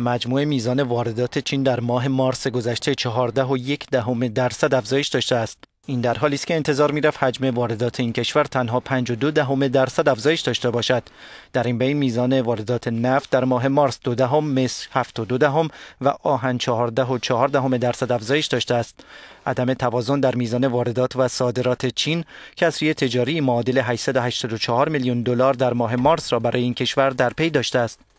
مجموع میزان واردات چین در ماه مارس گذشته 14.1 دهم درصد افزایش داشته است. این در حالی است که انتظار میرفت حجم واردات این کشور تنها 52 دهم درصد افزایش داشته باشد. در این بین میزان واردات نفت در ماه مارس 2 دهم، مس 7 دهم و آهن 14 و دهم درصد افزایش داشته است. عدم توازن در میزان واردات و صادرات چین کسری تجاری معادل 884 میلیون دلار در ماه مارس را برای این کشور در پی داشته است.